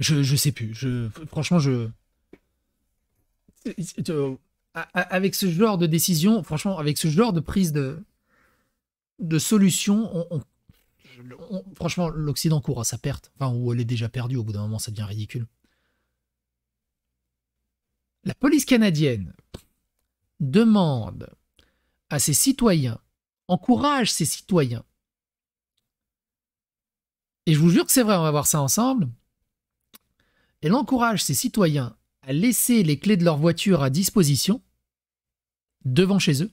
Je, sais plus. Je, franchement, je. Euh, avec ce genre de décision, franchement, avec ce genre de prise de, de solution, franchement, l'Occident court à sa perte. Enfin, ou elle est déjà perdue, au bout d'un moment, ça devient ridicule. La police canadienne demande à ses citoyens, encourage ses citoyens. Et je vous jure que c'est vrai, on va voir ça ensemble elle encourage ses citoyens à laisser les clés de leur voiture à disposition devant chez eux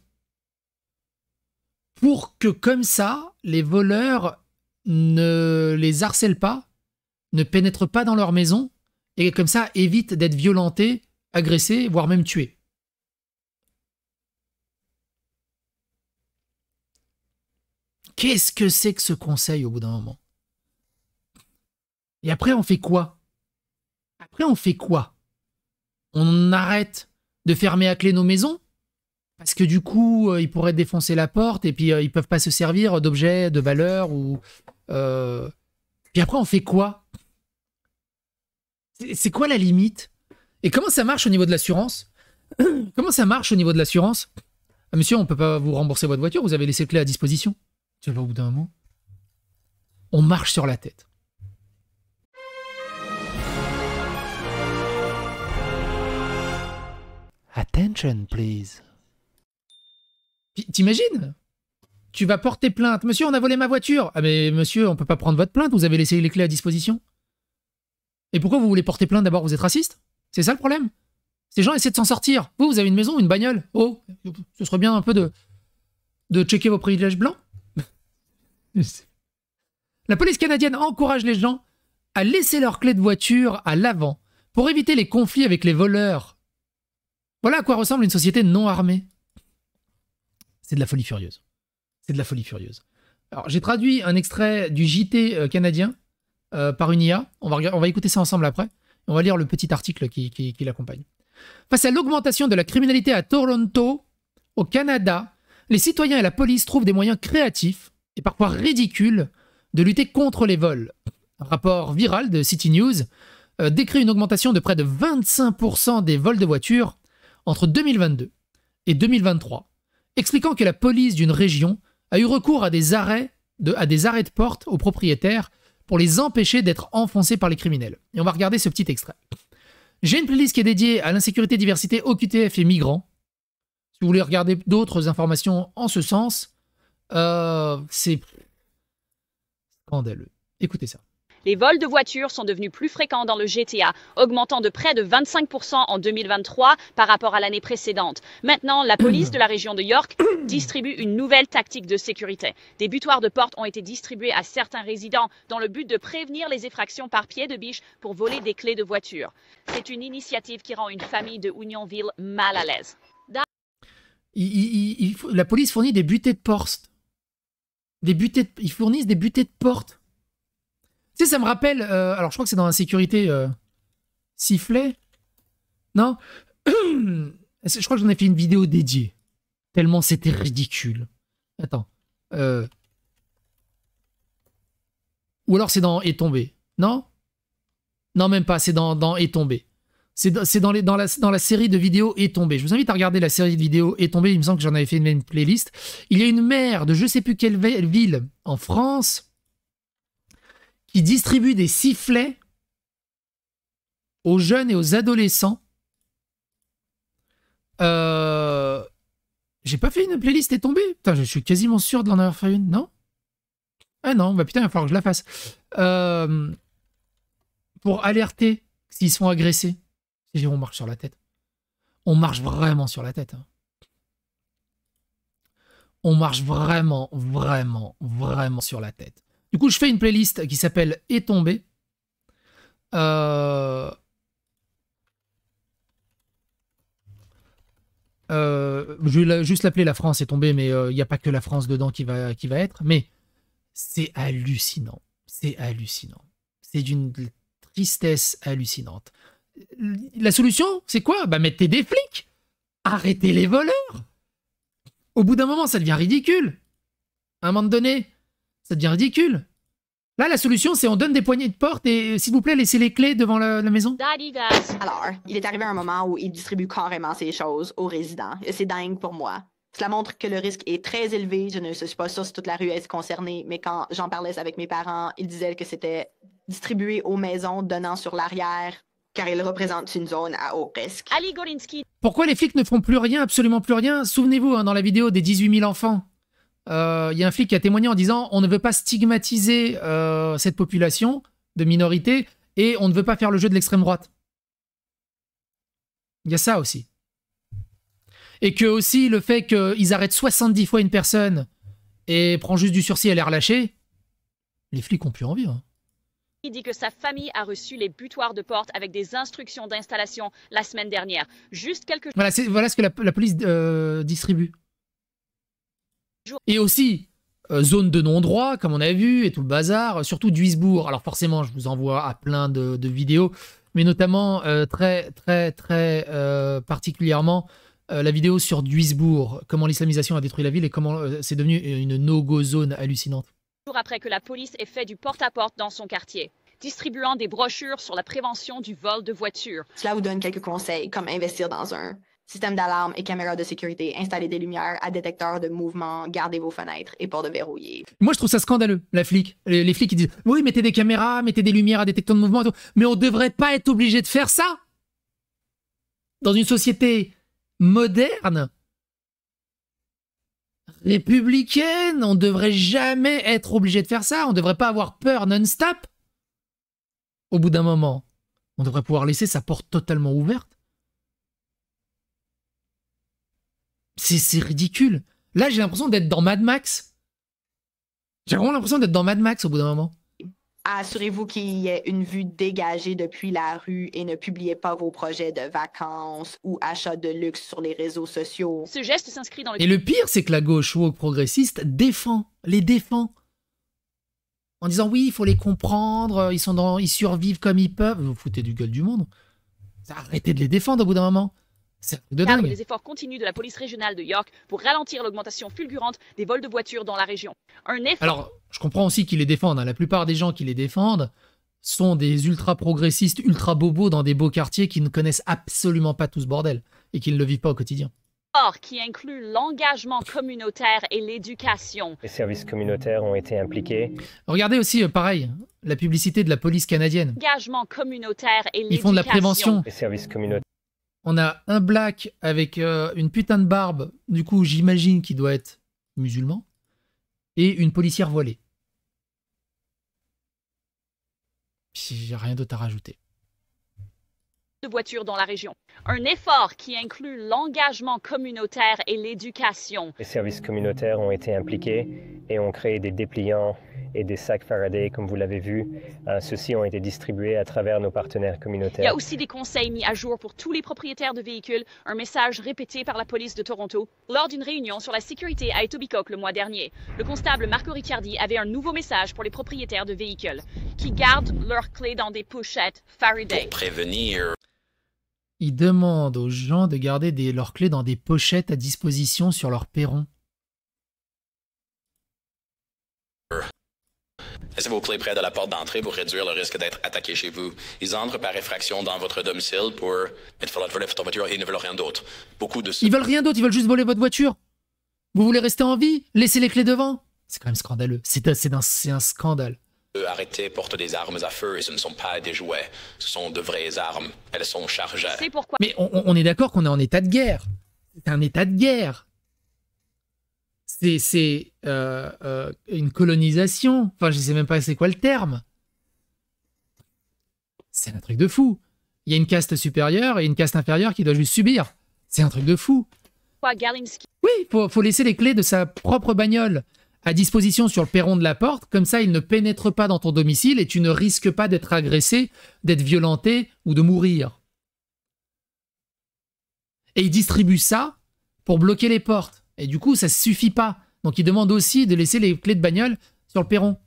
pour que comme ça, les voleurs ne les harcèlent pas, ne pénètrent pas dans leur maison et comme ça évitent d'être violentés, agressés, voire même tués. Qu'est-ce que c'est que ce conseil au bout d'un moment Et après, on fait quoi après, on fait quoi On arrête de fermer à clé nos maisons parce que du coup, euh, ils pourraient défoncer la porte et puis euh, ils peuvent pas se servir d'objets, de valeur ou. Euh, puis après, on fait quoi C'est quoi la limite Et comment ça marche au niveau de l'assurance Comment ça marche au niveau de l'assurance ah, Monsieur, on peut pas vous rembourser votre voiture, vous avez laissé clé à disposition. Tu vas au bout d'un moment, on marche sur la tête. Attention, please. T'imagines Tu vas porter plainte. Monsieur, on a volé ma voiture. Ah mais monsieur, on peut pas prendre votre plainte, vous avez laissé les clés à disposition. Et pourquoi vous voulez porter plainte d'abord Vous êtes raciste C'est ça le problème Ces gens essaient de s'en sortir. Vous, vous avez une maison, une bagnole. Oh, ce serait bien un peu de, de checker vos privilèges blancs. La police canadienne encourage les gens à laisser leurs clés de voiture à l'avant pour éviter les conflits avec les voleurs voilà à quoi ressemble une société non armée. C'est de la folie furieuse. C'est de la folie furieuse. Alors, j'ai traduit un extrait du JT euh, canadien euh, par une IA. On va, on va écouter ça ensemble après. On va lire le petit article qui, l'accompagne. Face à l'augmentation de la criminalité à Toronto, au Canada, les citoyens et la police trouvent des moyens créatifs et parfois ridicules de lutter contre les vols. Un rapport viral de City News euh, décrit une augmentation de près de 25% des vols de voitures entre 2022 et 2023, expliquant que la police d'une région a eu recours à des arrêts de, à des arrêts de porte aux propriétaires pour les empêcher d'être enfoncés par les criminels. Et on va regarder ce petit extrait. J'ai une playlist qui est dédiée à l'insécurité, diversité, OQTF et migrants. Si vous voulez regarder d'autres informations en ce sens, euh, c'est scandaleux. Écoutez ça. Les vols de voitures sont devenus plus fréquents dans le GTA, augmentant de près de 25% en 2023 par rapport à l'année précédente. Maintenant, la police de la région de York distribue une nouvelle tactique de sécurité. Des butoirs de portes ont été distribués à certains résidents dans le but de prévenir les effractions par pied de biche pour voler des clés de voiture. C'est une initiative qui rend une famille de Unionville mal à l'aise. la police fournit des butées de portes. ils fournissent des butées de portes. Tu sais, ça me rappelle. Euh, alors, je crois que c'est dans Insécurité sécurité euh, sifflet. Non Je crois que j'en ai fait une vidéo dédiée. Tellement c'était ridicule. Attends. Euh, ou alors c'est dans Est tombé. Non Non, même pas. C'est dans, dans Est tombé. C'est dans, la, série de vidéos Est tombé. Je vous invite à regarder la série de vidéos Est tombé. Il me semble que j'en avais fait une, même playlist. Il y a une mère de je sais plus quelle ville en France qui distribue des sifflets aux jeunes et aux adolescents. Euh, j'ai pas fait une playlist est tombée. Putain, je suis quasiment sûr de l'en avoir fait une, non Ah non, bah putain, il va falloir que je la fasse. Euh, pour alerter s'ils sont agressés. j'ai on marche sur la tête. On marche vraiment sur la tête. Hein. On marche vraiment, vraiment, vraiment sur la tête. Du coup, je fais une playlist qui s'appelle Est tombé. Euh, euh, je vais juste l'appeler La France est tombée, mais il euh, n'y a pas que la France dedans qui va, qui va être. Mais c'est hallucinant. C'est hallucinant. C'est d'une tristesse hallucinante. La solution, c'est quoi Bah, mettez des flics Arrêtez les voleurs Au bout d'un moment, ça devient ridicule. À un moment donné, ça devient ridicule. Là, la solution, c'est on donne des poignées de porte et euh, s'il vous plaît, laissez les clés devant la, maison. Alors, il est arrivé un moment où il distribue carrément ces choses aux résidents. C'est dingue pour moi. Cela montre que le risque est très élevé. Je ne suis pas sûre si toute la rue est concernée, mais quand j'en parlais avec mes parents, ils disaient que c'était distribué aux maisons donnant sur l'arrière, car il représente une zone à haut risque. Ali Pourquoi les flics ne font plus rien, absolument plus rien Souvenez-vous, hein, dans la vidéo des 18 000 enfants, euh, il y a un flic qui a témoigné en disant on ne veut pas stigmatiser euh, cette population de minorité et on ne veut pas faire le jeu de l'extrême droite. Il y a ça aussi. Et que aussi le fait qu'ils arrêtent 70 fois une personne et prend juste du sursis à les relâchée. les flics ont plus envie hein. Il dit que sa famille a reçu les butoirs de porte avec des instructions d'installation la semaine dernière. Juste quelques... Voilà, ce que la, police euh, distribue. Et aussi, euh, zone de non-droit, comme on a vu, et tout le bazar, euh, surtout Duisbourg. Alors forcément, je vous envoie à plein de, vidéos, mais notamment euh, très, très, très particulièrement la vidéo sur Duisbourg, comment l'islamisation a détruit la ville et comment c'est devenu une no-go zone hallucinante. Jour après que la police ait fait du porte-à-porte dans son quartier distribuant des brochures sur la prévention du vol de voiture. Cela vous donne quelques conseils, comme investir dans un Système d'alarme et caméras de sécurité, installer des lumières à détecteur de mouvement, gardez vos fenêtres et portes verrouillées. Moi, je trouve ça scandaleux, la flic. Les, flics, qui disent Oui, mettez des caméras, mettez des lumières à détecteur de mouvement, et tout. mais on devrait pas être obligé de faire ça Dans une société moderne, républicaine, on devrait jamais être obligé de faire ça, on devrait pas avoir peur non-stop. Au bout d'un moment, on devrait pouvoir laisser sa porte totalement ouverte C'est ridicule. Là, j'ai l'impression d'être dans Mad Max. J'ai vraiment l'impression d'être dans Mad Max au bout d'un moment. Assurez-vous qu'il y ait une vue dégagée depuis la rue et ne publiez pas vos projets de vacances ou achats de luxe sur les réseaux sociaux. Ce geste s'inscrit dans le... Et le pire, c'est que la gauche woke progressiste défend, les défend. En disant oui, il faut les comprendre, ils, sont ils survivent comme ils peuvent. Vous, vous foutez du gueule du monde. Arrêtez de les défendre au bout d'un moment de les efforts continus de la police régionale de York pour ralentir l'augmentation fulgurante des vols de voitures dans la région. Un Alors, je comprends aussi qu'ils les défendent. Hein. La plupart des gens qui les défendent sont des ultra progressistes, ultra bobos dans des beaux quartiers qui ne connaissent absolument pas tout ce bordel et qui ne le vivent pas au quotidien Or, qui inclut l'engagement communautaire et l'éducation. Les services communautaires ont été impliqués. Regardez aussi, euh, pareil, la publicité de la police canadienne. Engagement communautaire et l'éducation. Ils font de la prévention. Les services communautaires. On a un black avec euh, une putain de barbe, du coup j'imagine qu'il doit être musulman, et une policière voilée. J'ai rien d'autre à rajouter voitures dans la région. Un effort qui inclut l'engagement communautaire et l'éducation. Les services communautaires ont été impliqués et ont créé des dépliants et des sacs Faraday, comme vous l'avez vu. Euh, ceux-ci ont été distribués à travers nos partenaires communautaires. Il y a aussi des conseils mis à jour pour tous les propriétaires de véhicules, un message répété par la police de Toronto lors d'une réunion sur la sécurité à Etobicoke le mois dernier. Le constable Marco Ricciardi avait un nouveau message pour les propriétaires de véhicules qui gardent leurs clés dans des pochettes Faraday. Pour prévenir ils demandent aux gens de garder des, leurs clés dans des pochettes à disposition sur leur perron. Laissez vos clés près de la porte d'entrée pour réduire le risque d'être attaqué chez vous. Ils entrent par effraction dans votre domicile pour. Ils voler votre voiture ils ne veulent rien d'autre. Beaucoup de. Ils veulent rien d'autre, ils veulent juste voler votre voiture. Vous voulez rester en vie Laissez les clés devant C'est quand même scandaleux. C'est un, un, scandale arrêtés portent des armes à feu et ce ne sont pas des jouets. Ce sont de vraies armes. Elles sont chargées. C'est pourquoi. Mais on, est d'accord qu'on est en état de guerre. C'est un état de guerre. C'est euh, euh, une colonisation. Enfin, je ne sais même pas c'est quoi le terme. C'est un truc de fou. Il y a une caste supérieure et une caste inférieure qui doit juste subir. C'est un truc de fou. Oui, faut, faut laisser les clés de sa propre bagnole à disposition sur le perron de la porte, comme ça il ne pénètre pas dans ton domicile et tu ne risques pas d'être agressé, d'être violenté ou de mourir. Et il distribue ça pour bloquer les portes. Et du coup, ça ne suffit pas. Donc il demande aussi de laisser les clés de bagnole sur le perron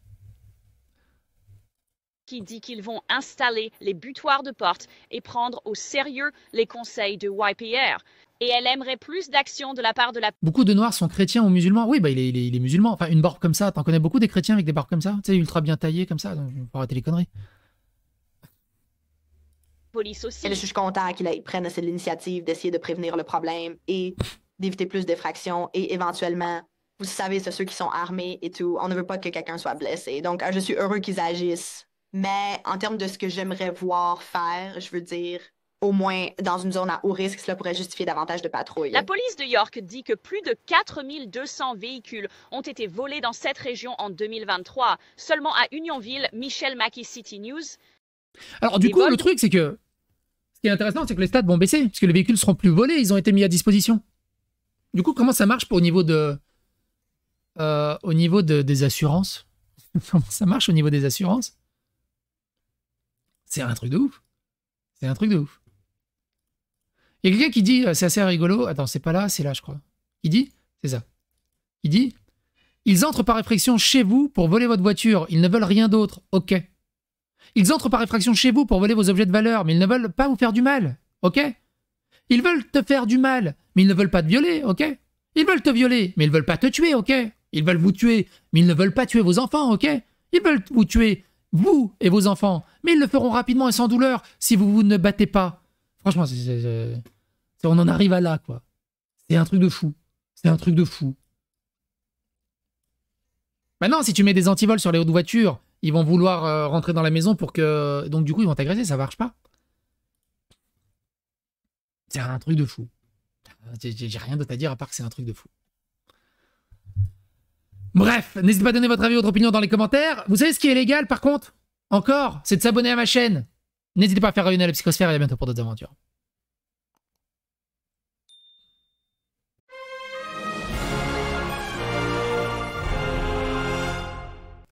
qui dit qu'ils vont installer les butoirs de porte et prendre au sérieux les conseils de YPR et elle aimerait plus d'action de la part de la... Beaucoup de noirs sont chrétiens ou musulmans. Oui, bah, il, est, il est, musulman. Enfin, une barbe comme ça, t'en connais beaucoup des chrétiens avec des barbes comme ça Tu sais, ultra bien taillées comme ça, donc faut arrêter les conneries. Police aussi. je suis content qu'ils prennent l'initiative d'essayer de prévenir le problème et d'éviter plus d'effractions et éventuellement, vous savez, c'est ceux qui sont armés et tout. On ne veut pas que quelqu'un soit blessé. Donc, je suis heureux qu'ils agissent. Mais en termes de ce que j'aimerais voir faire, je veux dire, au moins dans une zone à haut risque, cela pourrait justifier davantage de patrouilles. La police de York dit que plus de 4200 véhicules ont été volés dans cette région en 2023. Seulement à Unionville, Michel Mackey City News. Alors du coup, le truc, c'est que ce qui est intéressant, c'est que les stats vont baisser, parce que les véhicules seront plus volés, ils ont été mis à disposition. Du coup, comment ça marche au niveau de... Euh, au niveau de, des assurances Comment ça marche au niveau des assurances C'est un truc de ouf. C'est un truc de ouf. Il y a quelqu'un qui dit, euh, c'est assez rigolo, attends, c'est pas là, c'est là, je crois. Il dit, c'est ça. Il dit, ils entrent par effraction chez vous pour voler votre voiture, ils ne veulent rien d'autre, ok. Ils entrent par effraction chez vous pour voler vos objets de valeur, mais ils ne veulent pas vous faire du mal, ok. Ils veulent te faire du mal, mais ils ne veulent pas te violer, ok. Ils veulent te violer, mais ils ne veulent pas te tuer, ok. Ils veulent vous tuer, mais ils ne veulent pas tuer vos enfants, ok. Ils veulent vous tuer, vous et vos enfants, mais ils le feront rapidement et sans douleur si vous, vous ne battez pas. Franchement, on en arrive à là, quoi. C'est un truc de fou. C'est un truc de fou. Maintenant, si tu mets des antivols sur les hautes voitures, ils vont vouloir euh, rentrer dans la maison pour que... Donc du coup, ils vont t'agresser, ça marche pas. C'est un truc de fou. J'ai rien d'autre à dire à part que c'est un truc de fou. Bref, n'hésitez pas à donner votre avis, votre opinion dans les commentaires. Vous savez ce qui est légal par contre Encore, c'est de s'abonner à ma chaîne. N'hésitez pas à faire rayonner la psychosphère et à bientôt pour d'autres aventures.